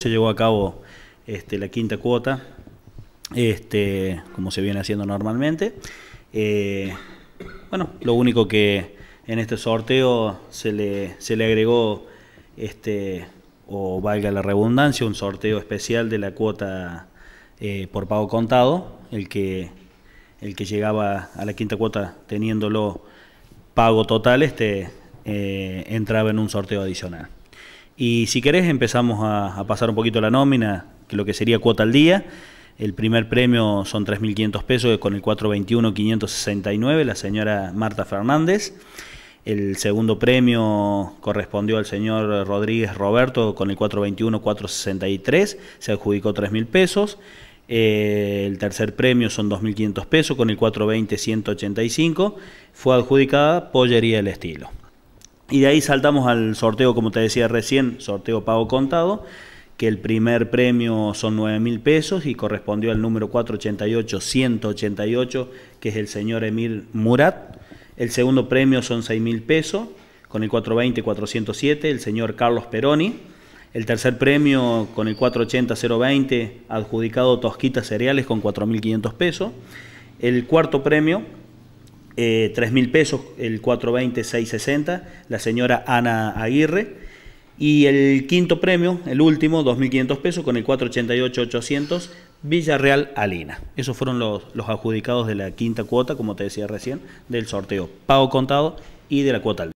se llevó a cabo este, la quinta cuota, este, como se viene haciendo normalmente. Eh, bueno, lo único que en este sorteo se le, se le agregó, este, o valga la redundancia, un sorteo especial de la cuota eh, por pago contado, el que, el que llegaba a la quinta cuota teniéndolo pago total, este, eh, entraba en un sorteo adicional. Y si querés empezamos a, pasar un poquito la nómina, que lo que sería cuota al día. El primer premio son 3.500 pesos con el 421.569, la señora Marta Fernández. El segundo premio correspondió al señor Rodríguez Roberto con el 421.463, se adjudicó 3.000 pesos. Eh, el tercer premio son 2.500 pesos con el 420.185, fue adjudicada Pollería del Estilo. Y de ahí saltamos al sorteo, como te decía recién, sorteo pago contado, que el primer premio son 9.000 mil pesos y correspondió al número 488-188, que es el señor Emil Murat. El segundo premio son 6.000 mil pesos, con el 420-407, el señor Carlos Peroni. El tercer premio con el 480-020, adjudicado tosquitas Cereales con 4.500 pesos. El cuarto premio 3.000 eh, mil pesos, el 4.20.660, 660 la señora Ana Aguirre. Y el quinto premio, el último, 2.500 pesos con el 488-800, Villarreal Alina. Esos fueron los, los adjudicados de la quinta cuota, como te decía recién, del sorteo pago contado y de la cuota